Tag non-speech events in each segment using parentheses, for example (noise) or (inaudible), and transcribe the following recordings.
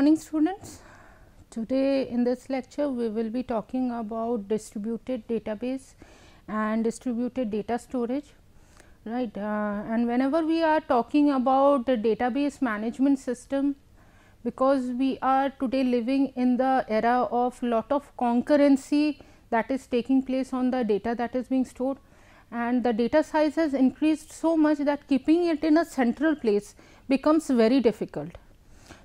morning students today in this lecture we will be talking about distributed database and distributed data storage right uh, and whenever we are talking about the database management system because we are today living in the era of lot of concurrency that is taking place on the data that is being stored and the data size has increased so much that keeping it in a central place becomes very difficult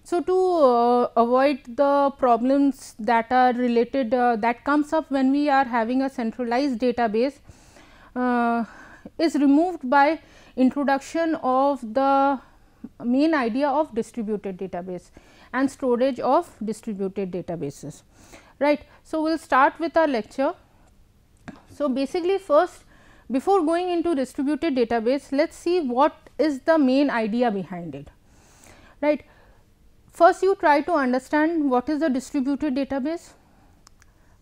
so, to uh, avoid the problems that are related uh, that comes up when we are having a centralized database uh, is removed by introduction of the main idea of distributed database and storage of distributed databases right so we'll start with our lecture so basically first before going into distributed database let's see what is the main idea behind it right First you try to understand what is a distributed database.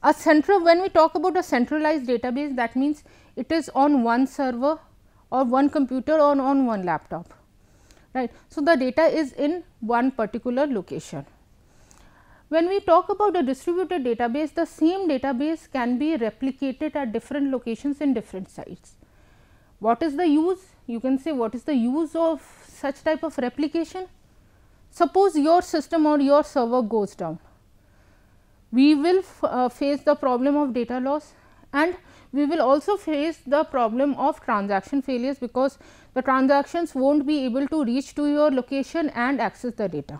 A central when we talk about a centralized database that means it is on one server or one computer or on one laptop right. So, the data is in one particular location. When we talk about a distributed database, the same database can be replicated at different locations in different sites. What is the use? You can say what is the use of such type of replication? Suppose your system or your server goes down, we will uh, face the problem of data loss and we will also face the problem of transaction failures because the transactions will not be able to reach to your location and access the data.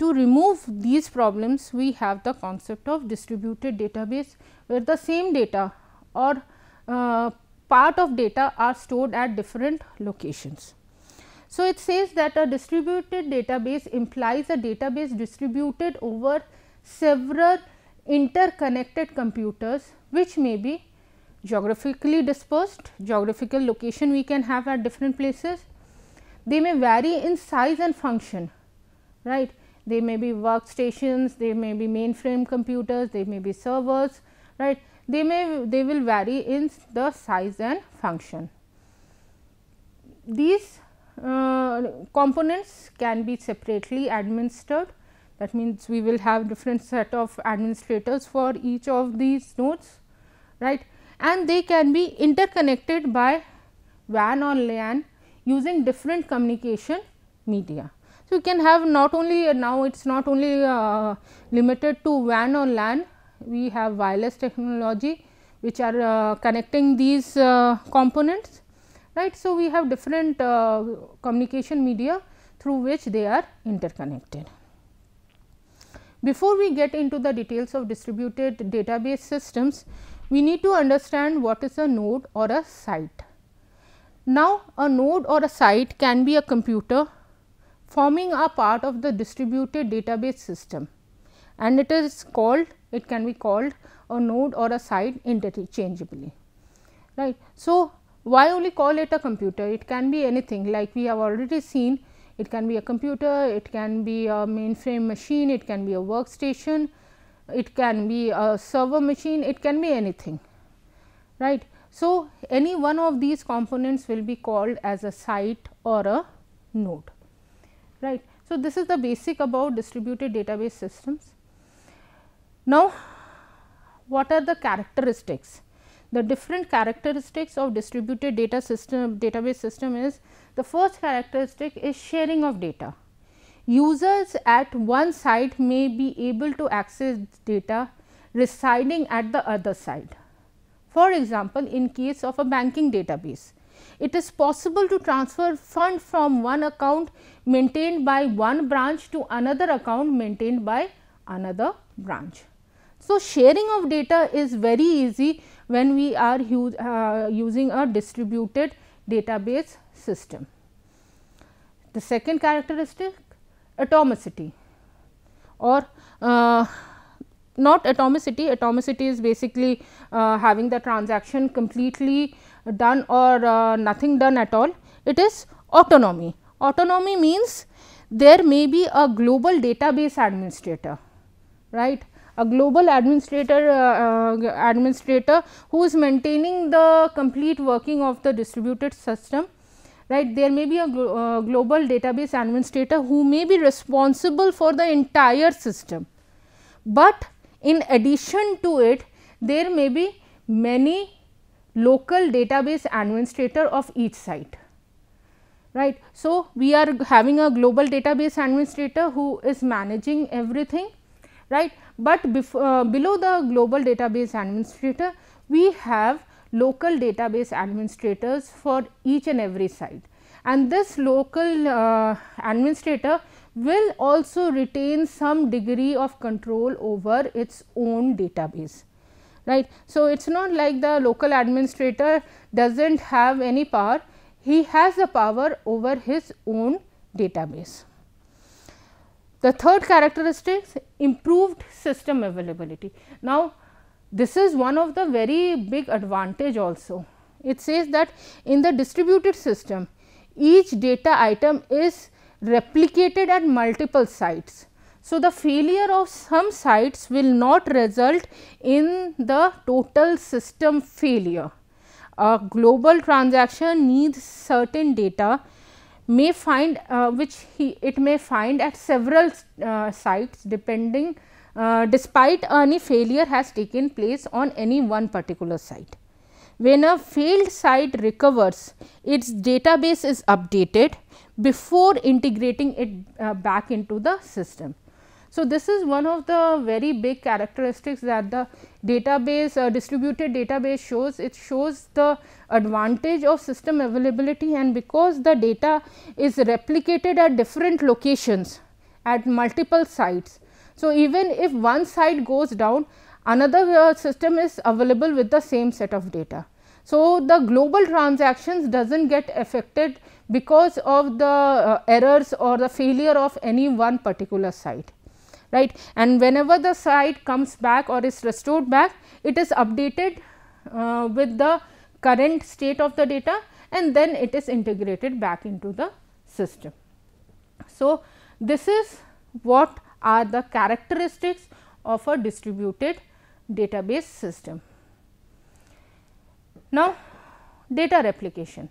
To remove these problems, we have the concept of distributed database where the same data or uh, part of data are stored at different locations. So, it says that a distributed database implies a database distributed over several interconnected computers which may be geographically dispersed, geographical location we can have at different places. They may vary in size and function, right. They may be workstations, they may be mainframe computers, they may be servers, right. They may they will vary in the size and function. These uh, components can be separately administered that means we will have different set of administrators for each of these nodes right and they can be interconnected by WAN or LAN using different communication media. So, you can have not only uh, now it is not only uh, limited to WAN or LAN we have wireless technology which are uh, connecting these uh, components right. So, we have different uh, communication media through which they are interconnected. Before we get into the details of distributed database systems, we need to understand what is a node or a site. Now, a node or a site can be a computer forming a part of the distributed database system and it is called, it can be called a node or a site interchangeably, right. So, why only call it a computer? It can be anything like we have already seen it can be a computer, it can be a mainframe machine, it can be a workstation, it can be a server machine, it can be anything right. So, any one of these components will be called as a site or a node right. So, this is the basic about distributed database systems. Now, what are the characteristics? the different characteristics of distributed data system database system is the first characteristic is sharing of data. Users at one site may be able to access data residing at the other side. For example, in case of a banking database, it is possible to transfer fund from one account maintained by one branch to another account maintained by another branch. So, sharing of data is very easy when we are uh, using a distributed database system. The second characteristic atomicity or uh, not atomicity, atomicity is basically uh, having the transaction completely done or uh, nothing done at all. It is autonomy. Autonomy means there may be a global database administrator, right a global administrator uh, uh, administrator who is maintaining the complete working of the distributed system right there may be a glo uh, global database administrator who may be responsible for the entire system but in addition to it there may be many local database administrator of each site right. So, we are having a global database administrator who is managing everything right. But uh, below the global database administrator, we have local database administrators for each and every site and this local uh, administrator will also retain some degree of control over its own database right. So, it is not like the local administrator does not have any power, he has the power over his own database. The third characteristic is improved system availability. Now, this is one of the very big advantage also. It says that in the distributed system, each data item is replicated at multiple sites. So, the failure of some sites will not result in the total system failure. A global transaction needs certain data may find uh, which he, it may find at several uh, sites depending uh, despite any failure has taken place on any one particular site. When a failed site recovers, its database is updated before integrating it uh, back into the system. So, this is one of the very big characteristics that the database uh, distributed database shows. It shows the advantage of system availability and because the data is replicated at different locations at multiple sites. So, even if one site goes down another uh, system is available with the same set of data. So, the global transactions does not get affected because of the uh, errors or the failure of any one particular site right and whenever the site comes back or is restored back it is updated uh, with the current state of the data and then it is integrated back into the system. So, this is what are the characteristics of a distributed database system. Now, data replication.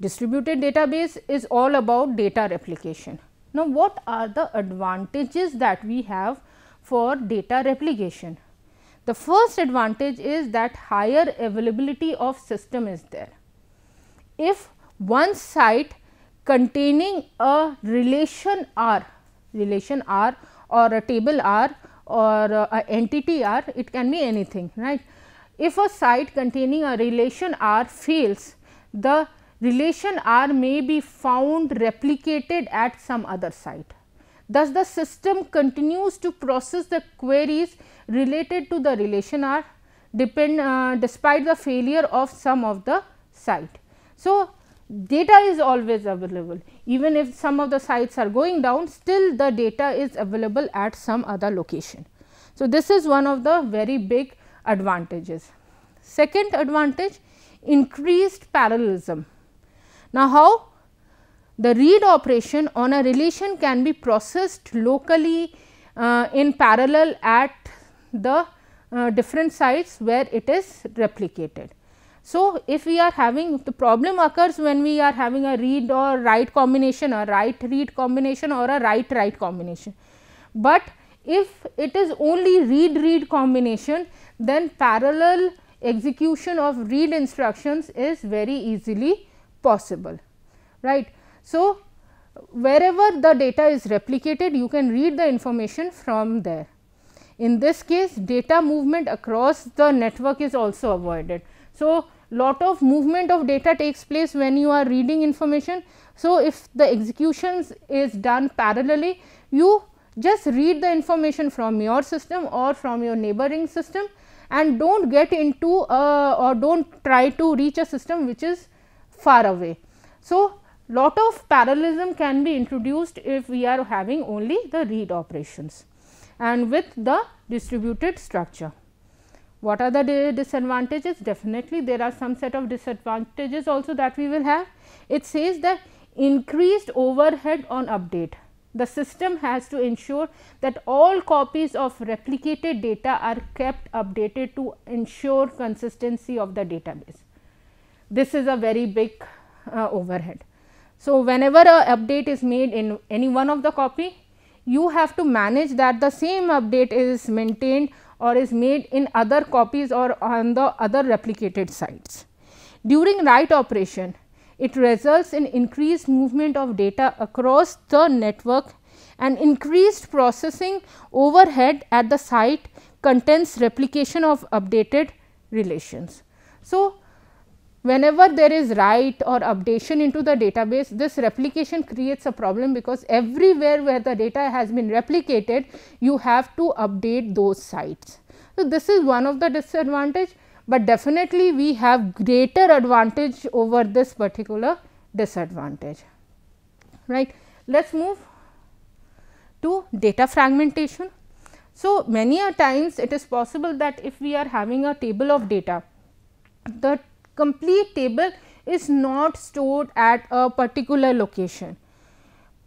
Distributed database is all about data replication. Now, what are the advantages that we have for data replication? The first advantage is that higher availability of system is there. If one site containing a relation R, relation R or a table R or a entity R, it can be anything, right. If a site containing a relation R fails, the relation R may be found replicated at some other site. Thus, the system continues to process the queries related to the relation R depend uh, despite the failure of some of the site. So, data is always available even if some of the sites are going down still the data is available at some other location. So, this is one of the very big advantages. Second advantage increased parallelism. Now, how the read operation on a relation can be processed locally uh, in parallel at the uh, different sites where it is replicated. So, if we are having the problem occurs when we are having a read or write combination or write read combination or a write write combination. But if it is only read read combination then parallel execution of read instructions is very easily possible right. So, wherever the data is replicated you can read the information from there. In this case data movement across the network is also avoided. So, lot of movement of data takes place when you are reading information. So, if the executions is done parallelly you just read the information from your system or from your neighboring system and do not get into uh, or do not try to reach a system which is far away. So, lot of parallelism can be introduced if we are having only the read operations and with the distributed structure. What are the disadvantages? Definitely there are some set of disadvantages also that we will have. It says that increased overhead on update. The system has to ensure that all copies of replicated data are kept updated to ensure consistency of the database this is a very big uh, overhead. So, whenever a update is made in any one of the copy, you have to manage that the same update is maintained or is made in other copies or on the other replicated sites. During write operation, it results in increased movement of data across the network and increased processing overhead at the site contains replication of updated relations. So, whenever there is write or updation into the database this replication creates a problem because everywhere where the data has been replicated you have to update those sites. So, this is one of the disadvantage, but definitely we have greater advantage over this particular disadvantage right. Let us move to data fragmentation. So, many a times it is possible that if we are having a table of data the complete table is not stored at a particular location.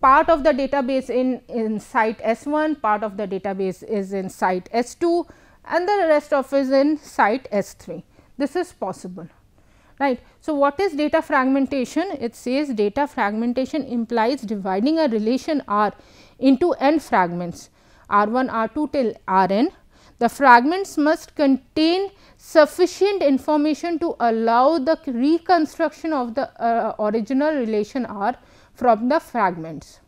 Part of the database in, in site S1, part of the database is in site S2 and the rest of is in site S3. This is possible right. So, what is data fragmentation? It says data fragmentation implies dividing a relation R into n fragments r 1, r 2 till r n the fragments must contain sufficient information to allow the reconstruction of the uh, original relation R from the fragments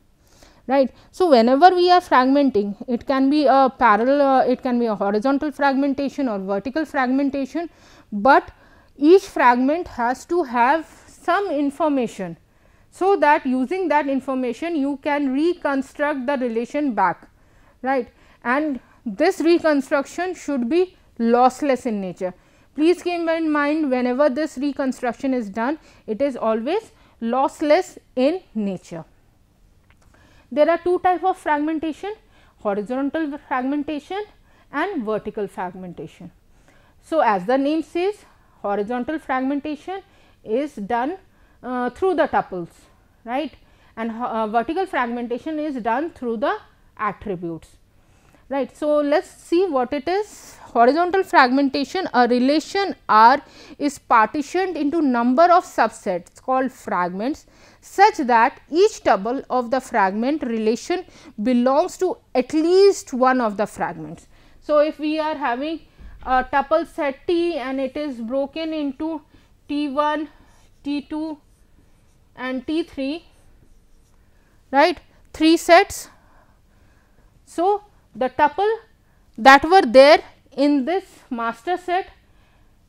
right. So, whenever we are fragmenting it can be a parallel uh, it can be a horizontal fragmentation or vertical fragmentation, but each fragment has to have some information. So, that using that information you can reconstruct the relation back right and this reconstruction should be lossless in nature. Please keep in mind whenever this reconstruction is done, it is always lossless in nature. There are two type of fragmentation, horizontal fragmentation and vertical fragmentation. So, as the name says, horizontal fragmentation is done uh, through the tuples, right? And uh, vertical fragmentation is done through the attributes right. So, let us see what it is horizontal fragmentation a relation R is partitioned into number of subsets called fragments such that each tuple of the fragment relation belongs to at least one of the fragments. So, if we are having a tuple set T and it is broken into T1, T2 and T3 right 3 sets. So, the tuple that were there in this master set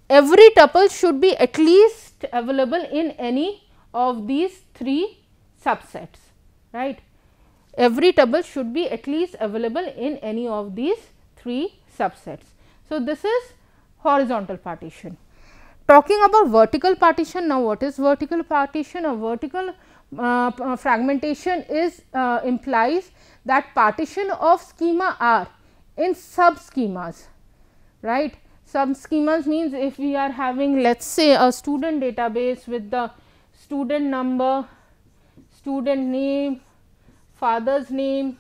every tuple should be at least available in any of these three subsets right every tuple should be at least available in any of these three subsets so this is horizontal partition talking about vertical partition now what is vertical partition or vertical uh, uh, fragmentation is uh, implies that partition of schema R in sub schemas, right. Sub schemas means if we are having let us say a student database with the student number, student name, father's name,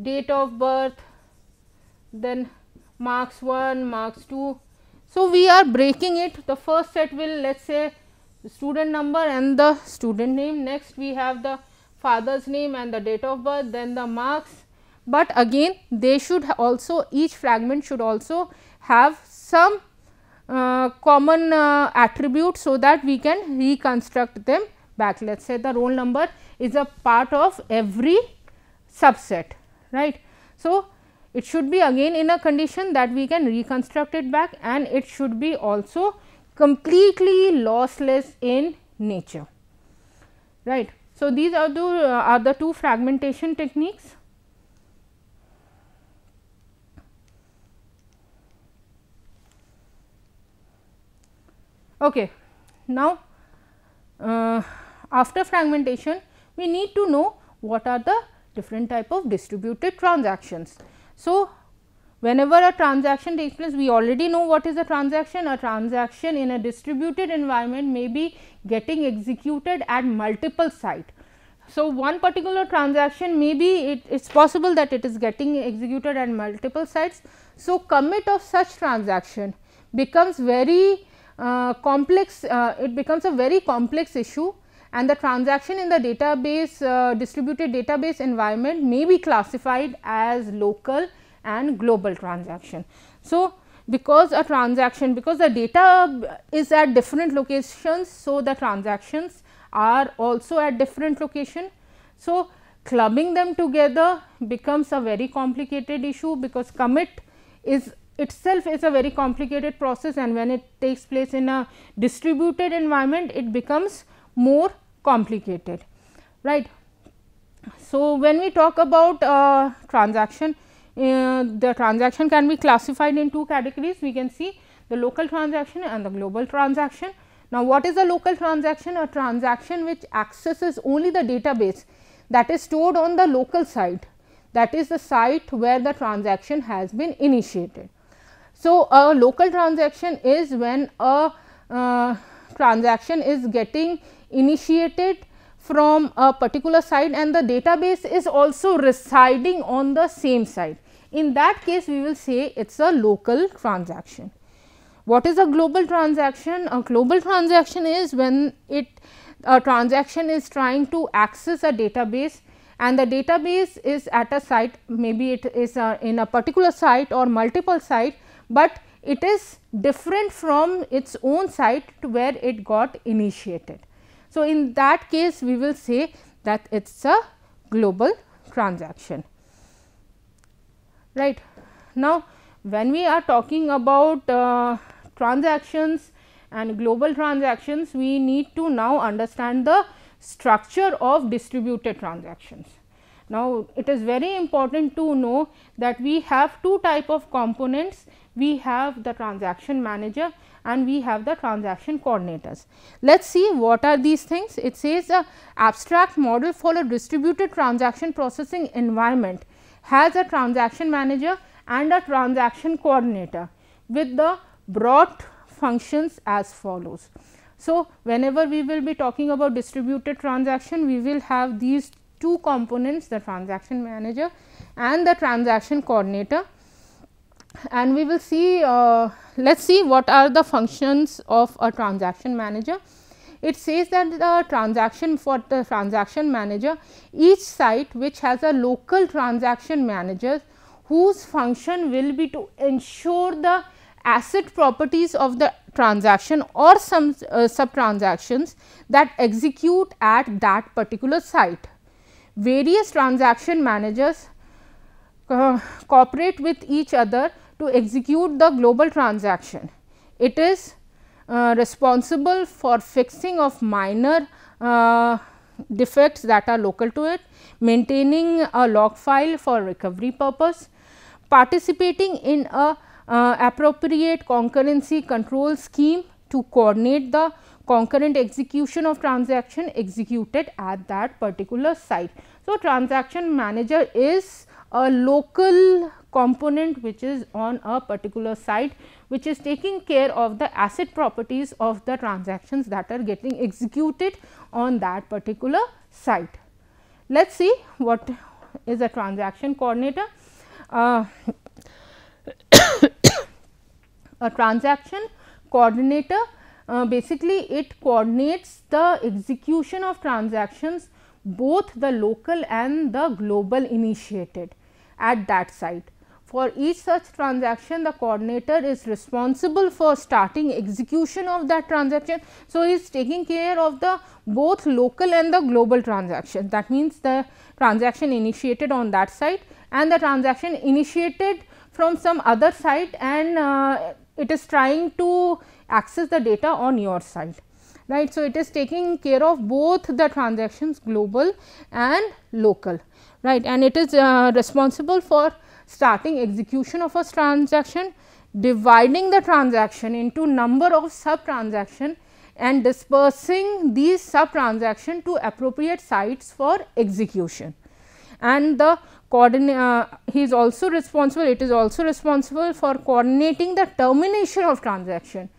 date of birth, then marks 1, marks 2. So, we are breaking it the first set will let us say student number and the student name. Next we have the father's name and the date of birth, then the marks. But again they should also each fragment should also have some uh, common uh, attribute so that we can reconstruct them back. Let us say the roll number is a part of every subset, right. So, it should be again in a condition that we can reconstruct it back and it should be also completely lossless in nature, right. So, these are the, uh, are the two fragmentation techniques. Okay. Now, uh, after fragmentation, we need to know what are the different type of distributed transactions. So, whenever a transaction takes place, we already know what is a transaction. A transaction in a distributed environment may be getting executed at multiple site. So, one particular transaction may be it is possible that it is getting executed at multiple sites. So, commit of such transaction becomes very uh, complex, uh, it becomes a very complex issue and the transaction in the database uh, distributed database environment may be classified as local and global transaction. So, because a transaction because the data is at different locations. So, the transactions are also at different location. So, clubbing them together becomes a very complicated issue because commit is itself is a very complicated process and when it takes place in a distributed environment it becomes more complicated right so when we talk about uh, transaction uh, the transaction can be classified in two categories. We can see the local transaction and the global transaction. Now, what is a local transaction? A transaction which accesses only the database that is stored on the local site that is the site where the transaction has been initiated. So, a local transaction is when a uh, transaction is getting initiated from a particular site and the database is also residing on the same site in that case we will say it is a local transaction. What is a global transaction? A global transaction is when it a transaction is trying to access a database and the database is at a site maybe it is a, uh, in a particular site or multiple site, but it is different from its own site to where it got initiated. So, in that case we will say that it is a global transaction right. Now, when we are talking about uh, transactions and global transactions, we need to now understand the structure of distributed transactions. Now, it is very important to know that we have two type of components, we have the transaction manager and we have the transaction coordinators. Let us see what are these things, it says a uh, abstract model for a distributed transaction processing environment has a transaction manager and a transaction coordinator with the broad functions as follows. So, whenever we will be talking about distributed transaction, we will have these two components the transaction manager and the transaction coordinator and we will see uh, let us see what are the functions of a transaction manager it says that the transaction for the transaction manager, each site which has a local transaction manager whose function will be to ensure the asset properties of the transaction or some uh, sub transactions that execute at that particular site. Various transaction managers uh, cooperate with each other to execute the global transaction. It is uh, responsible for fixing of minor uh, defects that are local to it, maintaining a log file for recovery purpose, participating in a uh, appropriate concurrency control scheme to coordinate the concurrent execution of transaction executed at that particular site. So, transaction manager is a local component which is on a particular site which is taking care of the asset properties of the transactions that are getting executed on that particular site. Let us see what is a transaction coordinator. Uh, (coughs) a transaction coordinator uh, basically it coordinates the execution of transactions both the local and the global initiated at that site. For each such transaction, the coordinator is responsible for starting execution of that transaction. So, he is taking care of the both local and the global transaction. That means, the transaction initiated on that site and the transaction initiated from some other site and uh, it is trying to access the data on your site right. So, it is taking care of both the transactions global and local right and it is uh, responsible for starting execution of a transaction, dividing the transaction into number of sub transaction and dispersing these sub transaction to appropriate sites for execution. And the uh, he is also responsible, it is also responsible for coordinating the termination of transaction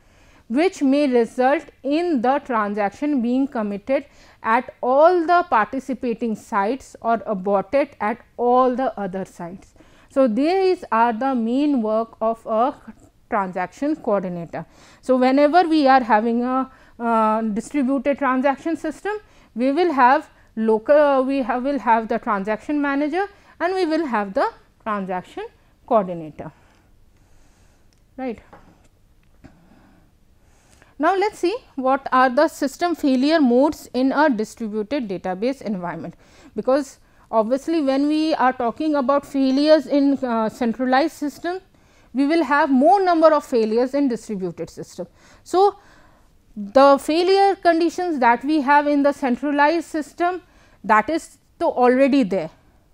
which may result in the transaction being committed at all the participating sites or aborted at all the other sites. So, these are the main work of a transaction coordinator. So, whenever we are having a uh, distributed transaction system, we will have local, uh, we have, will have the transaction manager and we will have the transaction coordinator, right. Now, let us see what are the system failure modes in a distributed database environment, because Obviously, when we are talking about failures in uh, centralized system, we will have more number of failures in distributed system. So, the failure conditions that we have in the centralized system that is already there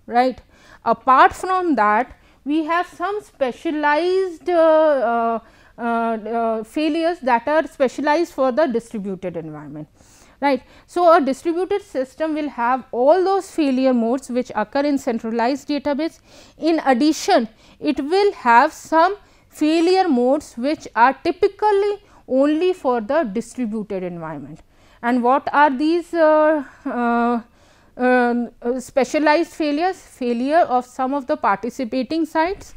right. Apart from that we have some specialized uh, uh, uh, failures that are specialized for the distributed environment right. So, a distributed system will have all those failure modes which occur in centralized database. In addition, it will have some failure modes which are typically only for the distributed environment. And what are these uh, uh, uh, specialized failures? Failure of some of the participating sites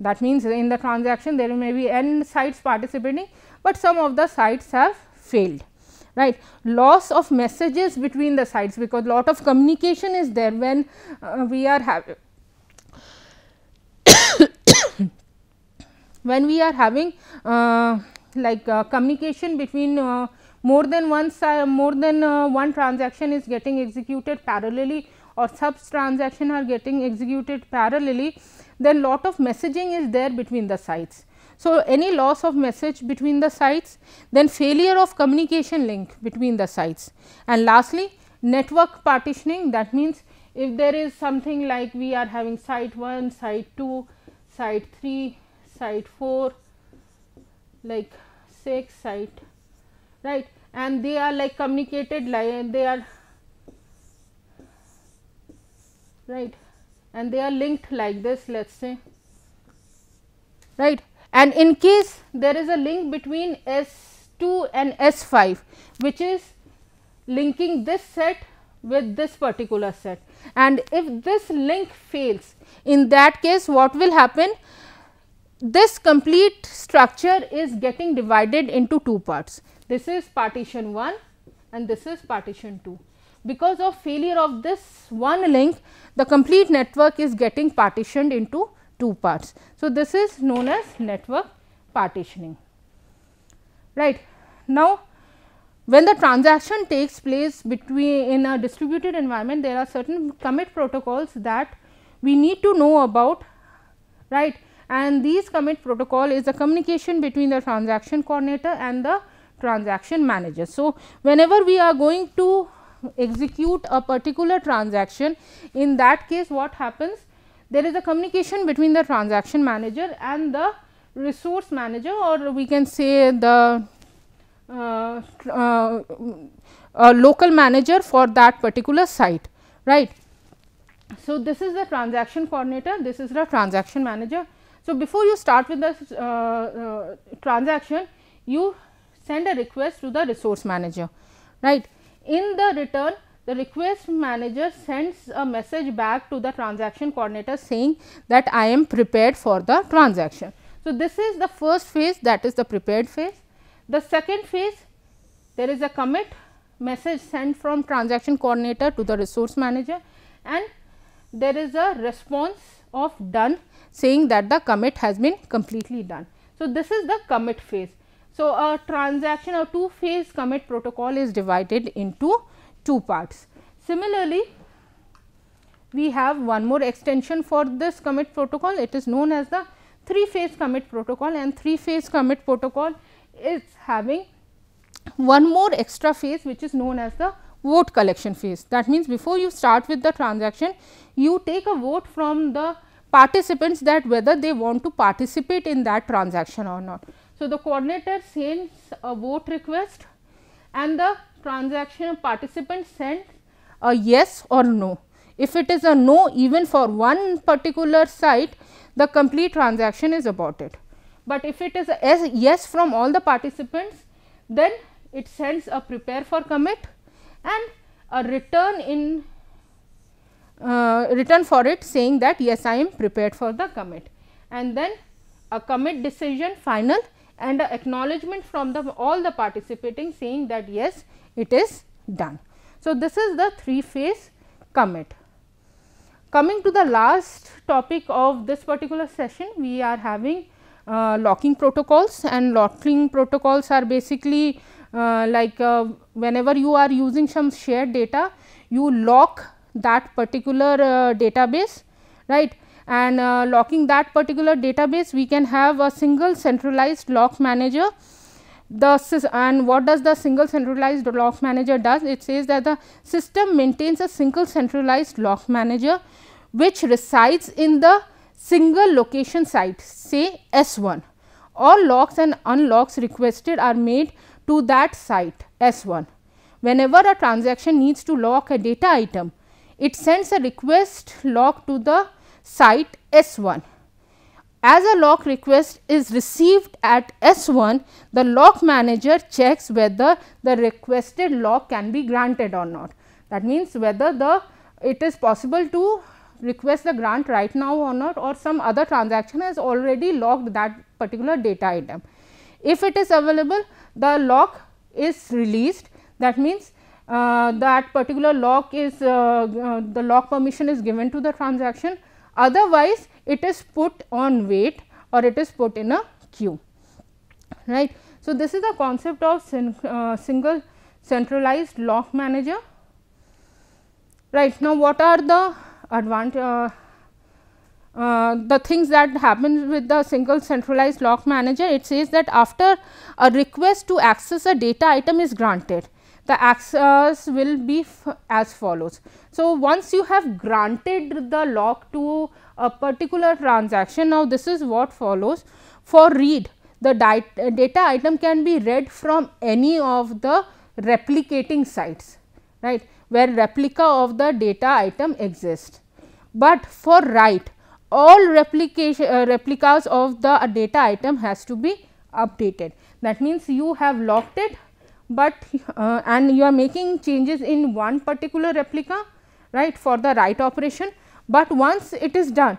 that means in the transaction there may be n sites participating, but some of the sites have failed right loss of messages between the sites because lot of communication is there when uh, we are having (coughs) when we are having uh, like uh, communication between uh, more than one more than uh, one transaction is getting executed parallelly or sub transaction are getting executed parallelly then lot of messaging is there between the sites so, any loss of message between the sites, then failure of communication link between the sites and lastly network partitioning that means if there is something like we are having site 1, site 2, site 3, site 4, like 6 site right and they are like communicated like they are right and they are linked like this let us say right and in case there is a link between S2 and S5 which is linking this set with this particular set and if this link fails in that case what will happen this complete structure is getting divided into two parts this is partition 1 and this is partition 2 because of failure of this one link the complete network is getting partitioned into two parts. So, this is known as network partitioning. Right. Now, when the transaction takes place between in a distributed environment, there are certain commit protocols that we need to know about, right. And these commit protocol is the communication between the transaction coordinator and the transaction manager. So, whenever we are going to execute a particular transaction, in that case what happens? there is a communication between the transaction manager and the resource manager or we can say the uh, uh, uh, local manager for that particular site right. So, this is the transaction coordinator this is the transaction manager. So, before you start with the uh, uh, transaction you send a request to the resource manager right. In the return the request manager sends a message back to the transaction coordinator saying that I am prepared for the transaction. So, this is the first phase that is the prepared phase. The second phase there is a commit message sent from transaction coordinator to the resource manager and there is a response of done saying that the commit has been completely done. So, this is the commit phase. So, a transaction or two phase commit protocol is divided into two parts. Similarly, we have one more extension for this commit protocol it is known as the three phase commit protocol and three phase commit protocol is having one more extra phase which is known as the vote collection phase. That means, before you start with the transaction you take a vote from the participants that whether they want to participate in that transaction or not. So, the coordinator sends a vote request and the transaction a participant sends a yes or no. If it is a no even for one particular site, the complete transaction is aborted. But if it is a yes from all the participants, then it sends a prepare for commit and a return in uh, return for it saying that yes I am prepared for the commit and then a commit decision final and a acknowledgement from the all the participating saying that yes it is done. So, this is the three phase commit. Coming to the last topic of this particular session, we are having uh, locking protocols and locking protocols are basically uh, like uh, whenever you are using some shared data, you lock that particular uh, database, right and uh, locking that particular database, we can have a single centralized lock manager the and what does the single centralized lock manager does it says that the system maintains a single centralized lock manager which resides in the single location site say s1 all locks and unlocks requested are made to that site s1 whenever a transaction needs to lock a data item it sends a request lock to the site s1 as a lock request is received at S1, the lock manager checks whether the requested lock can be granted or not. That means, whether the it is possible to request the grant right now or not or some other transaction has already locked that particular data item. If it is available, the lock is released that means, uh, that particular lock is uh, uh, the lock permission is given to the transaction otherwise it is put on wait or it is put in a queue right. So, this is the concept of sin, uh, single centralized lock manager right. Now, what are the advantage uh, uh, the things that happens with the single centralized lock manager it says that after a request to access a data item is granted the access will be as follows. So, once you have granted the lock to a particular transaction, now this is what follows for read the data item can be read from any of the replicating sites right where replica of the data item exists. But for write all replication uh, replicas of the data item has to be updated that means you have locked it but (laughs) uh, and you are making changes in one particular replica right for the write operation, but once it is done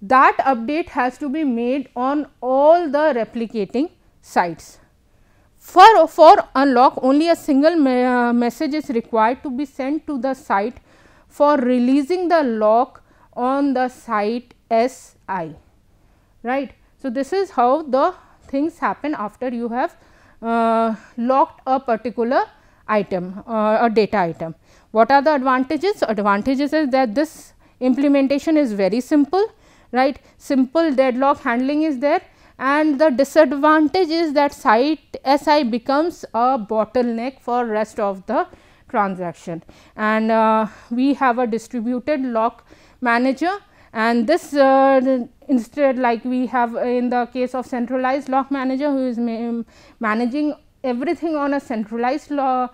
that update has to be made on all the replicating sites. For, for unlock only a single me uh, message is required to be sent to the site for releasing the lock on the site SI right. So, this is how the things happen after you have uh, locked a particular item uh, a data item. What are the advantages? Advantages is that this implementation is very simple, right? Simple deadlock handling is there and the disadvantage is that site SI becomes a bottleneck for rest of the transaction and uh, we have a distributed lock manager and this uh, instead like we have uh, in the case of centralized lock manager who is ma managing everything on a centralized uh,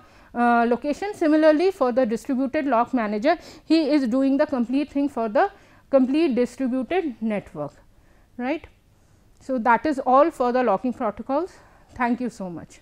location. Similarly, for the distributed lock manager, he is doing the complete thing for the complete distributed network, right. So, that is all for the locking protocols. Thank you so much.